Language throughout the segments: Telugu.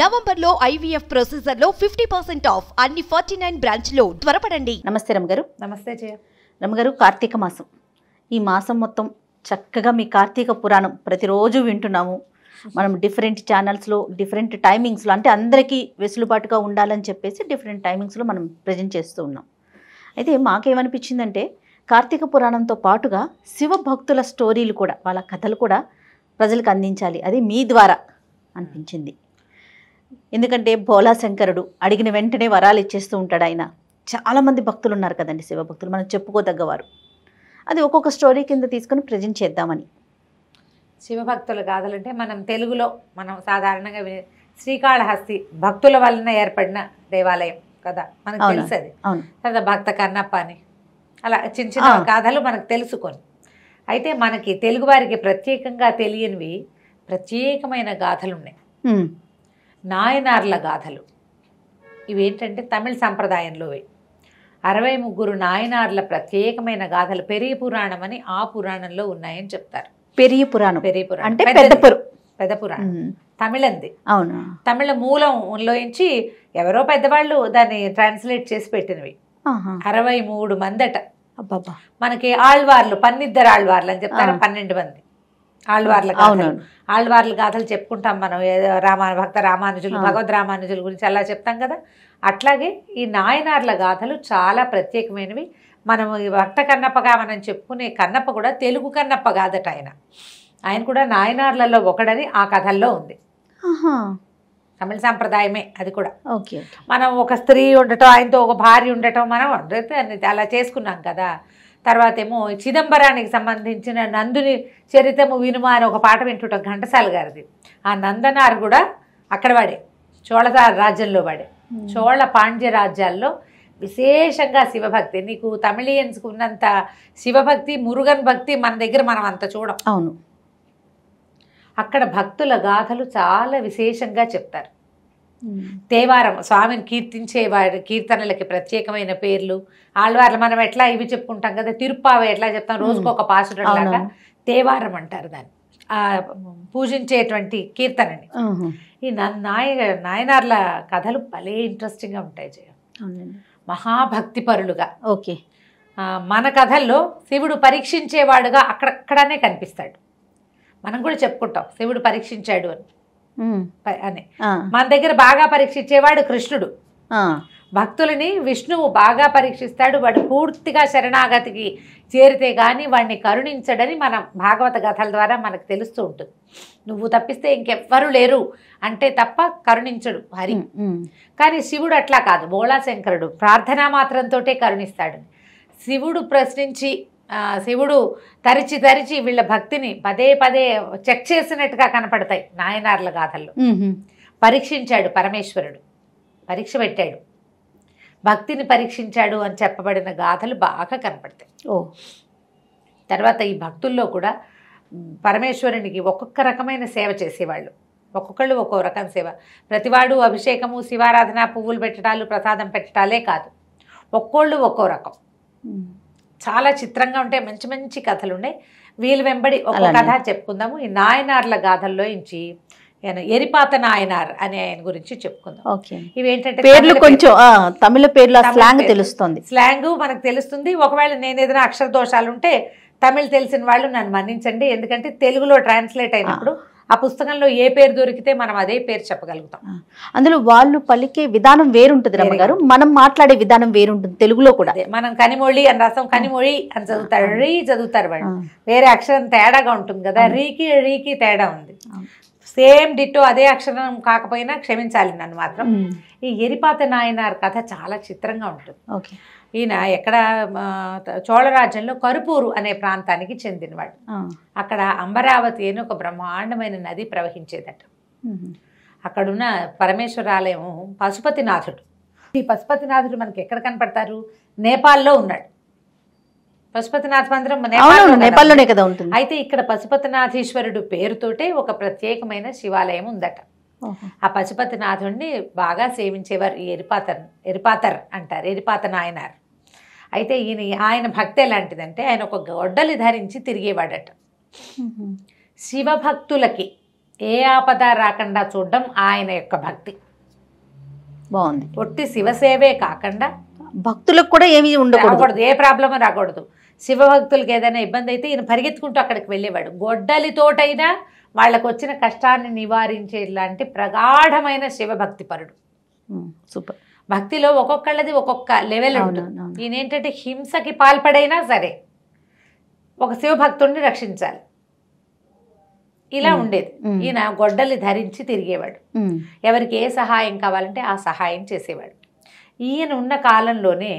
నవంబర్లో ఐవీఎఫ్ ప్రొసెసర్ లో ఫిఫ్టీ పర్సెంట్ ఆఫ్ అన్ని ఫార్టీ నైన్ బ్రాంచ్లో త్వరపడండి నమస్తే రమగారు నమస్తే జయ రమగారు కార్తీక మాసం ఈ మాసం మొత్తం చక్కగా మీ కార్తీక పురాణం ప్రతిరోజు వింటున్నాము మనం డిఫరెంట్ ఛానల్స్లో డిఫరెంట్ టైమింగ్స్లో అంటే అందరికీ వెసులుబాటుగా ఉండాలని చెప్పేసి డిఫరెంట్ టైమింగ్స్లో మనం ప్రజెంట్ చేస్తూ ఉన్నాం అయితే మాకేమనిపించిందంటే కార్తీక పురాణంతో పాటుగా శివ భక్తుల స్టోరీలు కూడా వాళ్ళ కథలు కూడా ప్రజలకు అందించాలి అది మీ ద్వారా అనిపించింది ఎందుకంటే శంకరుడు అడిగిన వెంటనే వరాలు ఇచ్చేస్తూ ఉంటాడు ఆయన చాలామంది భక్తులు ఉన్నారు కదండి శివభక్తులు మనం చెప్పుకోదగ్గవారు అది ఒక్కొక్క స్టోరీ కింద తీసుకొని ప్రజెంట్ చేద్దామని గాథలు అంటే మనం తెలుగులో మనం సాధారణంగా శ్రీకాళహస్తి భక్తుల వలన ఏర్పడిన దేవాలయం కదా మనకు తెలుసు అది తర్వాత భక్త కన్నప్ప అని అలా చిన్న చిన్న గాథలు మనకు తెలుసుకొని అయితే మనకి తెలుగువారికి ప్రత్యేకంగా తెలియనివి ప్రత్యేకమైన గాథలు ఉన్నాయి నాయనార్ల గాథలు ఇవేంటంటే తమిళ సంప్రదాయంలోవే అరవై ముగ్గురు నాయనార్ల ప్రత్యేకమైన గాథలు పెరియ పురాణం అని ఆ పురాణంలో ఉన్నాయని చెప్తారు పెరియ పురాణం పెరియ పురాణం అంటే పెద్దపురం పెద్ద పురాణం తమిళంది అవును తమిళ మూలంలో నుంచి ఎవరో పెద్దవాళ్ళు దాన్ని ట్రాన్స్లేట్ చేసి పెట్టినవి అరవై మూడు మందట మనకి ఆళ్వార్లు పన్నిద్దరు ఆళ్వార్లు అని చెప్తారు పన్నెండు మంది ఆళ్వార్ల అవును ఆళ్వార్ల గాథలు చెప్పుకుంటాం మనం రామా భక్త రామానుజులు భగవద్ రామానుజుల గురించి అలా చెప్తాం కదా అట్లాగే ఈ నాయనార్ల గాథలు చాలా ప్రత్యేకమైనవి మనం భక్త కన్నప్పగా మనం చెప్పుకునే కన్నప్ప కూడా తెలుగు కన్నప్ప కాదట ఆయన ఆయన కూడా నాయనార్లలో ఒకడని ఆ కథల్లో ఉంది తమిళ సాంప్రదాయమే అది కూడా ఓకే మనం ఒక స్త్రీ ఉండటం ఆయనతో ఒక భార్య ఉండటం మనం అలా చేసుకున్నాం కదా తర్వాత ఏమో చిదంబరానికి సంబంధించిన నందుని చరితము వినుమ అని ఒక పాట వింటుంటాం ఘంటసాల గారిది ఆ నందనారు కూడా అక్కడ వాడే చోళ రాజ్యంలో వాడే చోళ పాండ్య రాజ్యాల్లో విశేషంగా శివభక్తి నీకు తమిళియన్స్కు ఉన్నంత శివభక్తి మురుగన్ భక్తి మన దగ్గర మనం అంత చూడం అవును అక్కడ భక్తుల గాథలు చాలా విశేషంగా చెప్తారు తేవారం స్వామిని కీర్తించే వారి కీర్తనలకి ప్రత్యేకమైన పేర్లు ఆళ్వార్లు మనం ఎట్లా ఇవి చెప్పుకుంటాం కదా తిరుప్పావి ఎట్లా చెప్తాం రోజుకు ఒక పాసుడు లాగా తేవారం అంటారు దాన్ని ఆ పూజించేటువంటి కీర్తనని ఈ నాయ నాయనార్ల కథలు భలే ఇంట్రెస్టింగ్గా ఉంటాయి జయ మహాభక్తి పరులుగా ఓకే మన కథల్లో శివుడు పరీక్షించేవాడుగా అక్కడక్కడనే కనిపిస్తాడు మనం కూడా చెప్పుకుంటాం శివుడు పరీక్షించాడు అని అని మన దగ్గర బాగా పరీక్షించేవాడు కృష్ణుడు భక్తులని విష్ణువు బాగా పరీక్షిస్తాడు వాడు పూర్తిగా శరణాగతికి చేరితే గాని వాడిని కరుణించడని మనం భాగవత కథల ద్వారా మనకు తెలుస్తూ ఉంటుంది నువ్వు తప్పిస్తే ఇంకెవ్వరూ లేరు అంటే తప్ప కరుణించడు హరి కానీ శివుడు అట్లా కాదు బోళాశంకరుడు ప్రార్థనా మాత్రంతోటే కరుణిస్తాడు శివుడు ప్రశ్నించి శివుడు తరిచి తరిచి వీళ్ళ భక్తిని పదే పదే చెక్ చేసినట్టుగా కనపడతాయి నాయనార్ల గాథల్లో పరీక్షించాడు పరమేశ్వరుడు పరీక్ష పెట్టాడు భక్తిని పరీక్షించాడు అని చెప్పబడిన గాథలు బాగా కనపడతాయి ఓ తర్వాత ఈ భక్తుల్లో కూడా పరమేశ్వరునికి ఒక్కొక్క రకమైన సేవ చేసేవాళ్ళు ఒక్కొక్కళ్ళు ఒక్కో రకం సేవ ప్రతివాడు అభిషేకము శివారాధన పువ్వులు పెట్టడాలు ప్రసాదం పెట్టడాలే కాదు ఒక్కోళ్ళు ఒక్కో రకం చాలా చిత్రంగా ఉంటాయి మంచి మంచి కథలు ఉన్నాయి వీలు వెంబడి ఒక కథ చెప్పుకుందాము ఈ నాయనార్ల గాథల్లో నుంచి ఎరిపాత నాయనార్ అనే ఆయన గురించి చెప్పుకుందాం ఇవేంటంటే పేర్లు కొంచెం తమిళ పేర్లు స్లాంగ్ తెలుస్తుంది స్లాంగ్ మనకు తెలుస్తుంది ఒకవేళ నేను ఏదైనా అక్షర దోషాలు ఉంటే తమిళ్ తెలిసిన వాళ్ళు నన్ను మన్నించండి ఎందుకంటే తెలుగులో ట్రాన్స్లేట్ అయినప్పుడు ఆ పుస్తకంలో ఏ పేరు దొరికితే మనం అదే పేరు చెప్పగలుగుతాం అందులో వాళ్ళు పలికే విధానం వేరుంటుంది రమ్మగారు మనం మాట్లాడే విధానం వేరుంటుంది తెలుగులో కూడా మనం కనిమొళి అని రాస్తాం కనిమొళి అని చదువుతారు రీ చదువుతారు వాళ్ళు వేరే అక్షరం తేడాగా ఉంటుంది కదా రీకి రీకి తేడా ఉంది సేమ్ డిట్టో అదే అక్షరం కాకపోయినా క్షమించాలి నన్ను మాత్రం ఈ ఎరిపాత నాయనార్ కథ చాలా చిత్రంగా ఉంటుంది ఓకే ఈయన ఎక్కడ చోళరాజ్యంలో కరుపూరు అనే ప్రాంతానికి చెందినవాడు అక్కడ అమరావతి అని ఒక బ్రహ్మాండమైన నది ప్రవహించేదట అక్కడున్న పరమేశ్వర ఆలయం పశుపతినాథుడు ఈ పశుపతినాథుడు మనకి ఎక్కడ కనపడతారు నేపాల్లో ఉన్నాడు పశుపతినాథ మందిరం నేపాల్లోనే కదా ఉంటుంది అయితే ఇక్కడ పశుపతినాథీశ్వరుడు పేరుతోటే ఒక ప్రత్యేకమైన శివాలయం ఉందట ఆ పశుపతి నాథుడిని బాగా సేవించేవారు ఈ ఎరిపాతర్ ఎరిపాతర్ అంటారు ఎరిపాత నాయనార్ అయితే ఈయన ఆయన భక్తి ఎలాంటిదంటే ఆయన ఒక గొడ్డలి ధరించి తిరిగేవాడట శివభక్తులకి ఏ ఆపద రాకుండా చూడడం ఆయన యొక్క భక్తి బాగుంది ఒట్టి శివసేవే కాకుండా భక్తులకు కూడా ఏమీ ఉండకూడదు ఏ ప్రాబ్లం రాకూడదు శివభక్తులకి ఏదైనా ఇబ్బంది అయితే ఈయన పరిగెత్తుకుంటూ అక్కడికి వెళ్ళేవాడు గొడ్డలితోటైనా వాళ్ళకు వచ్చిన కష్టాన్ని నివారించే ఇలాంటి ప్రగాఢమైన శివభక్తిపరుడు సూపర్ భక్తిలో ఒక్కొక్కళ్ళది ఒక్కొక్క లెవెల్ ఉంటుంది ఈయనేంటంటే హింసకి పాల్పడైనా సరే ఒక శివభక్తుడిని రక్షించాలి ఇలా ఉండేది ఈయన గొడ్డలి ధరించి తిరిగేవాడు ఎవరికి ఏ సహాయం కావాలంటే ఆ సహాయం చేసేవాడు ఈయన ఉన్న కాలంలోనే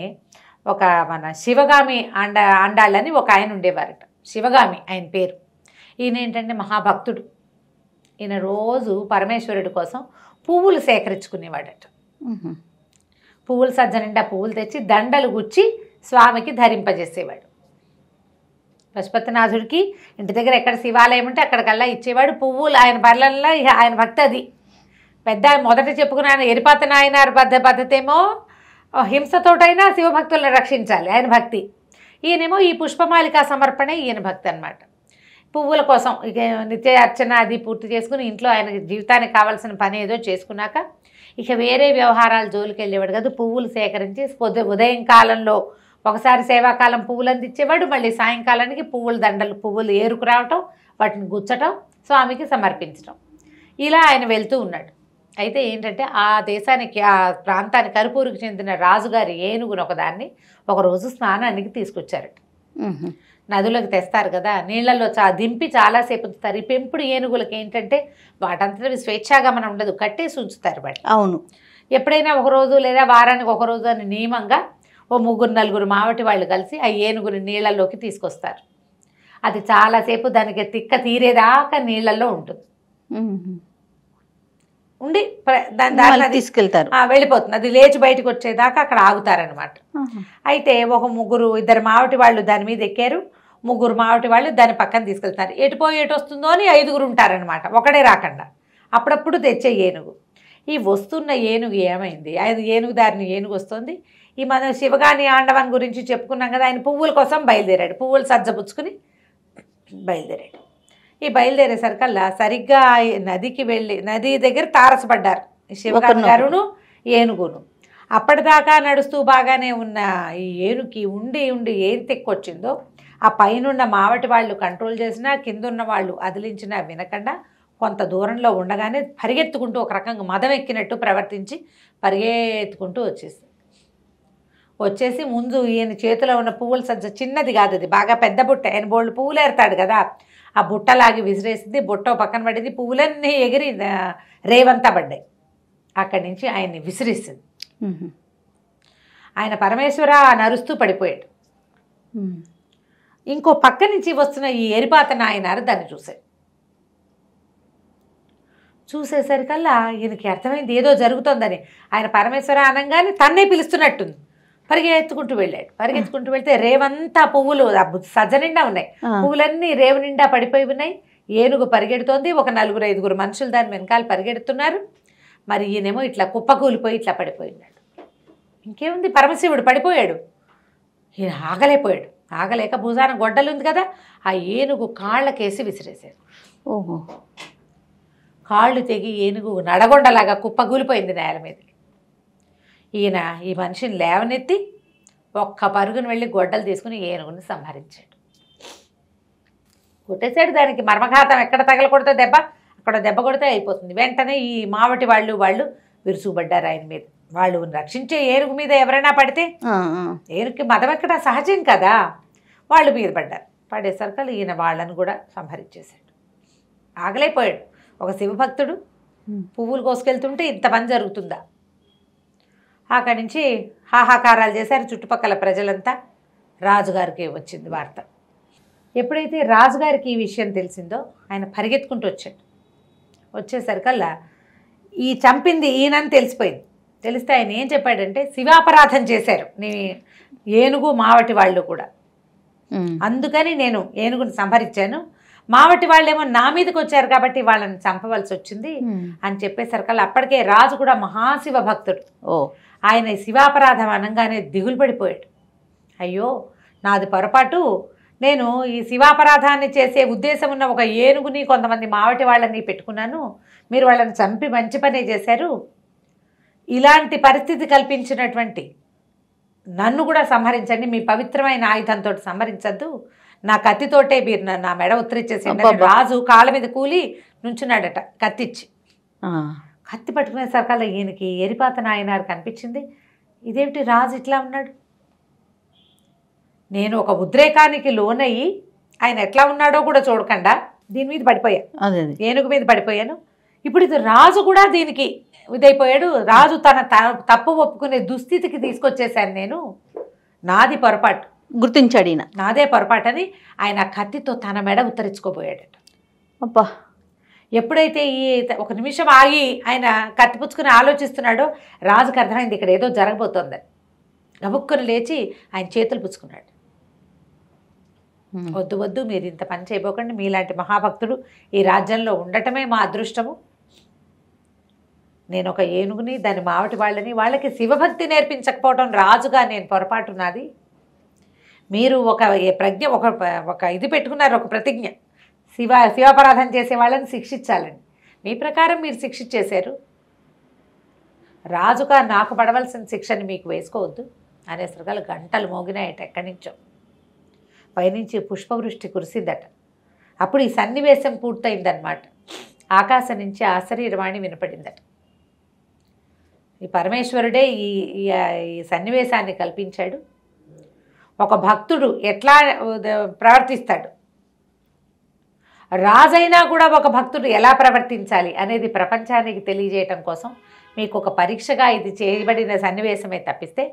ఒక మన శివగామి అండ అండాలని ఒక ఆయన ఉండేవారట శివగామి ఆయన పేరు ఈయన ఏంటంటే మహాభక్తుడు ఈయన రోజు పరమేశ్వరుడి కోసం పువ్వులు సేకరించుకునేవాడట పువ్వులు సజ్జ నిండా పువ్వులు తెచ్చి దండలు గుచ్చి స్వామికి ధరింపజేసేవాడు పశుపతినాథుడికి ఇంటి దగ్గర ఎక్కడ శివాలయం ఉంటే అక్కడికల్లా ఇచ్చేవాడు పువ్వులు ఆయన పర్లల్లో ఆయన భక్తి అది పెద్ద మొదట చెప్పుకున్న ఆయన ఎరిపాత నాయనారు పద్ధ పద్ధతేమో హింసతోటైనా శివభక్తులను రక్షించాలి ఆయన భక్తి ఈయనేమో ఈ పుష్పమాలికా సమర్పణే ఈయన భక్తి అనమాట పువ్వుల కోసం ఇక నిత్య అర్చన అది పూర్తి చేసుకుని ఇంట్లో ఆయన జీవితానికి కావాల్సిన పని ఏదో చేసుకున్నాక ఇక వేరే వ్యవహారాలు జోలికి వెళ్ళేవాడు కాదు పువ్వులు సేకరించి ఉదయం కాలంలో ఒకసారి సేవాకాలం పువ్వులు అందించేవాడు మళ్ళీ సాయంకాలానికి పువ్వుల దండలు పువ్వులు ఏరుకు రావటం వాటిని గుచ్చటం స్వామికి సమర్పించటం ఇలా ఆయన వెళ్తూ ఉన్నాడు అయితే ఏంటంటే ఆ దేశానికి ఆ ప్రాంతానికి కరుపూరుకు చెందిన రాజుగారి ఏనుగుని ఒకదాన్ని ఒకరోజు స్నానానికి తీసుకొచ్చారట నదులకు తెస్తారు కదా నీళ్లలో చా దింపి చాలాసేపు ఉంచుతారు ఈ పెంపుడు ఏనుగులకి ఏంటంటే వాటంతటి మనం ఉండదు కట్టేసి ఉంచుతారు వాటి అవును ఎప్పుడైనా ఒకరోజు లేదా వారానికి ఒకరోజు అని నియమంగా ఓ ముగ్గురు నలుగురు మావటి వాళ్ళు కలిసి ఆ ఏనుగుని నీళ్ళల్లోకి తీసుకొస్తారు అది చాలాసేపు దానికి తిక్క తీరేదాకా నీళ్ళల్లో ఉంటుంది ఉండి దాని తీసుకెళ్తారు వెళ్ళిపోతుంది అది లేచి బయటకు వచ్చేదాకా అక్కడ ఆగుతారనమాట అయితే ఒక ముగ్గురు ఇద్దరు మావటి వాళ్ళు దాని మీద ఎక్కారు ముగ్గురు మావిటి వాళ్ళు దాన్ని పక్కన తీసుకెళ్తున్నారు ఎటుపోయి ఎటు వస్తుందో అని ఐదుగురు ఉంటారనమాట ఒకడే రాకుండా అప్పుడప్పుడు తెచ్చే ఏనుగు ఈ వస్తున్న ఏనుగు ఏమైంది ఐదు ఏనుగు దారిని ఏనుగు వస్తుంది ఈ మనం శివగాని ఆండవన్ గురించి చెప్పుకున్నాం కదా ఆయన పువ్వుల కోసం బయలుదేరాడు పువ్వులు సజ్జపుచ్చుకుని బయలుదేరాడు ఈ బయలుదేరేసరికల్లా సరిగ్గా నదికి వెళ్ళి నది దగ్గర తారసపడ్డారు శివగాని గారును ఏనుగును అప్పటిదాకా నడుస్తూ బాగానే ఉన్న ఈ ఏనుగుకి ఉండి ఉండి ఏం తెక్కొచ్చిందో ఆ పైనున్న మావటి వాళ్ళు కంట్రోల్ చేసినా కిందున్న వాళ్ళు అదిలించినా వినకుండా కొంత దూరంలో ఉండగానే పరిగెత్తుకుంటూ ఒక రకంగా మదం ఎక్కినట్టు ప్రవర్తించి పరిగెత్తుకుంటూ వచ్చేసి వచ్చేసి ముందు ఈయన చేతిలో ఉన్న పువ్వుల సజ్జ చిన్నది కాదు అది బాగా పెద్ద బుట్ట ఆయన బోళ్ళు పువ్వులు కదా ఆ బుట్టలాగి విసిరేసింది బుట్ట పక్కన పడింది పువ్వులన్నీ ఎగిరి రేవంతా పడ్డాయి అక్కడి నుంచి ఆయన్ని విసిరేసింది ఆయన పరమేశ్వర నరుస్తూ పడిపోయాడు ఇంకో పక్క నుంచి వస్తున్న ఈ ఎరిపాత నాయనారు దాన్ని చూశాడు చూసేసరికల్లా ఈయనకి అర్థమైంది ఏదో జరుగుతోందని ఆయన పరమేశ్వర అనంగానే తన్నే పిలుస్తున్నట్టుంది పరిగెత్తుకుంటూ వెళ్ళాడు పరిగెత్తుకుంటూ వెళ్తే రేవంతా పువ్వులు సజ్జ నిండా ఉన్నాయి పువ్వులన్నీ రేవు నిండా పడిపోయి ఉన్నాయి ఏనుగు పరిగెడుతోంది ఒక నలుగురు ఐదుగురు మనుషులు దాని వెనకాల పరిగెడుతున్నారు మరి ఈయనేమో ఇట్లా కుప్పకూలిపోయి ఇట్లా పడిపోయినాడు ఇంకేముంది పరమశివుడు పడిపోయాడు ఈయన ఆగలేపోయాడు ఆగలేక భుజాన గొడ్డలు ఉంది కదా ఆ ఏనుగు కాళ్ళకేసి విసిరేశారు ఓహో కాళ్ళు తెగి ఏనుగు నడగొండలాగా కుప్పగూలిపోయింది నేల మీద ఈయన ఈ మనిషిని లేవనెత్తి ఒక్క పరుగుని వెళ్ళి గొడ్డలు తీసుకుని ఏనుగుని సంహరించాడు కొట్టేశాడు దానికి మర్మఘాతం ఎక్కడ తగలకూడదో దెబ్బ అక్కడ దెబ్బ కొడితే అయిపోతుంది వెంటనే ఈ మావటి వాళ్ళు వాళ్ళు విరుచుకుపడ్డారు ఆయన మీద వాళ్ళు రక్షించే ఏనుగు మీద ఎవరైనా పడితే ఏరుకి మదం ఎక్కడ సహజం కదా వాళ్ళు మీద పడ్డారు పడేసరికి ఈయన వాళ్ళని కూడా సంహరించేశాడు ఆగలేపోయాడు ఒక శివభక్తుడు పువ్వులు కోసుకెళ్తుంటే ఇంత పని జరుగుతుందా అక్కడి నుంచి హాహాకారాలు చేశారు చుట్టుపక్కల ప్రజలంతా రాజుగారికి వచ్చింది వార్త ఎప్పుడైతే రాజుగారికి ఈ విషయం తెలిసిందో ఆయన పరిగెత్తుకుంటూ వచ్చాడు వచ్చేసరికల్లా ఈ చంపింది ఈయనని తెలిసిపోయింది తెలిస్తే ఆయన ఏం చెప్పాడంటే శివాపరాధం చేశారు నీ ఏనుగు మావటి వాళ్ళు కూడా అందుకని నేను ఏనుగుని సంహరించాను మావటి వాళ్ళేమో నా మీదకి వచ్చారు కాబట్టి వాళ్ళని చంపవలసి వచ్చింది అని చెప్పేసరికల్లా అప్పటికే రాజు కూడా మహాశివ భక్తుడు ఓ ఆయన శివాపరాధం అనగానే దిగులు పడిపోయాడు అయ్యో నాది పొరపాటు నేను ఈ శివాపరాధాన్ని చేసే ఉద్దేశం ఉన్న ఒక ఏనుగుని కొంతమంది మావటి వాళ్ళని పెట్టుకున్నాను మీరు వాళ్ళని చంపి మంచి పనే చేశారు ఇలాంటి పరిస్థితి కల్పించినటువంటి నన్ను కూడా సంహరించండి మీ పవిత్రమైన ఆయుధంతో సంహరించద్దు నా కత్తితోటే మీరు నా మెడ ఉత్తరిచ్చేసి రాజు కాళ్ళ మీద కూలి నుంచున్నాడట కత్తిచ్చి కత్తి పట్టుకునే సరకాల ఈయనకి ఎరిపాత నాయనారు కనిపించింది ఇదేమిటి రాజు ఇట్లా ఉన్నాడు నేను ఒక ఉద్రేకానికి లోనయ్యి ఆయన ఎట్లా ఉన్నాడో కూడా చూడకుండా దీని మీద పడిపోయా ఏనుగు మీద పడిపోయాను ఇప్పుడు ఇది రాజు కూడా దీనికి ఇదైపోయాడు రాజు తన తప్పు ఒప్పుకునే దుస్థితికి తీసుకొచ్చేసాను నేను నాది పొరపాటు గుర్తించాడు ఈయన నాదే పొరపాటు అని ఆయన కత్తితో తన మెడ ఉత్తరించుకోబోయాడట అబ్బా ఎప్పుడైతే ఈ ఒక నిమిషం ఆగి ఆయన కత్తిపుచ్చుకుని ఆలోచిస్తున్నాడో రాజుకు అర్థమైంది ఇక్కడ ఏదో జరగబోతోందని గబుక్కుని లేచి ఆయన చేతులు పుచ్చుకున్నాడు వద్దు వద్దు మీరు ఇంత పని చేయబోకండి మీలాంటి మహాభక్తుడు ఈ రాజ్యంలో ఉండటమే మా అదృష్టము నేను ఒక ఏనుగుని దాని మావటి వాళ్ళని వాళ్ళకి శివభక్తి నేర్పించకపోవడం రాజుగా నేను పొరపాటున్నది మీరు ఒక ప్రజ్ఞ ఒక ఒక ఇది పెట్టుకున్నారు ఒక ప్రతిజ్ఞ శివ శివాపరాధం చేసే వాళ్ళని శిక్షించాలని మీ ప్రకారం మీరు శిక్షించేశారు చేశారు రాజుగా నాకు పడవలసిన శిక్షని మీకు వేసుకోవద్దు అనేసరికలు గంటలు మోగినాయట ఎక్కడి నుంచో పైనుంచి పుష్పవృష్టి కురిసిందట అప్పుడు ఈ సన్నివేశం పూర్తయిందనమాట ఆకాశం నుంచి ఆశరీరవాణి వినపడిందట ఈ పరమేశ్వరుడే ఈ ఈ సన్నివేశాన్ని కల్పించాడు ఒక భక్తుడు ఎట్లా ప్రవర్తిస్తాడు రాజైనా కూడా ఒక భక్తుడు ఎలా ప్రవర్తించాలి అనేది ప్రపంచానికి తెలియజేయటం కోసం మీకు ఒక పరీక్షగా ఇది చేయబడిన సన్నివేశమే తప్పిస్తే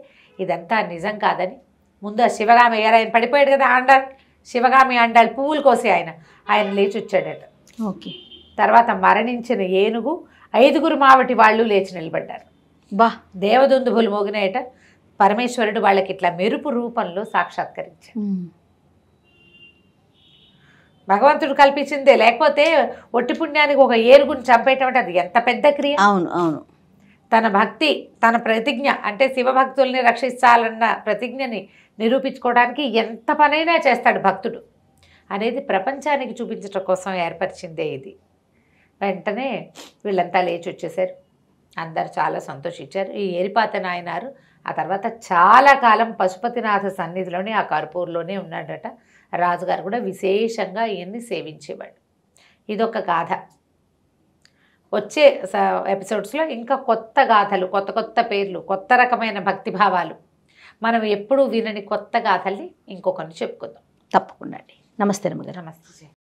ఇదంతా నిజం కాదని ముందు ఆ శివగామి ఎవరైనా ఆయన పడిపోయాడు కదా అండాలి శివగామి అండాలి పువ్వులు కోసి ఆయన ఆయన లేచి వచ్చాడట ఓకే తర్వాత మరణించిన ఏనుగు ఐదుగురు మావటి వాళ్ళు లేచి నిలబడ్డారు బా దేవదుందుభులు మోగినాయట పరమేశ్వరుడు వాళ్ళకి ఇట్లా మెరుపు రూపంలో సాక్షాత్కరించాడు భగవంతుడు కల్పించిందే లేకపోతే ఒట్టి పుణ్యానికి ఒక ఏరుగుని చంపేయటం అంటే అది ఎంత పెద్ద క్రియ అవును అవును తన భక్తి తన ప్రతిజ్ఞ అంటే శివభక్తుల్ని రక్షించాలన్న ప్రతిజ్ఞని నిరూపించుకోవడానికి ఎంత పనైనా చేస్తాడు భక్తుడు అనేది ప్రపంచానికి చూపించటం కోసం ఏర్పరిచిందే ఇది వెంటనే వీళ్ళంతా లేచి వచ్చేసారు అందరు చాలా సంతోషించారు ఈ ఏరిపాత నాయనారు ఆ తర్వాత చాలా కాలం పశుపతినాథ సన్నిధిలోనే ఆ కర్పూర్లోనే ఉన్నాడట రాజుగారు కూడా విశేషంగా ఈయన్ని సేవించేవాడు ఇదొక గాథ వచ్చే ఎపిసోడ్స్లో ఇంకా కొత్త గాథలు కొత్త కొత్త పేర్లు కొత్త రకమైన భక్తిభావాలు మనం ఎప్పుడూ వినని కొత్త గాథల్ని ఇంకొకరిని చెప్పుకుందాం తప్పకుండా అండి నమస్తే నమస్తే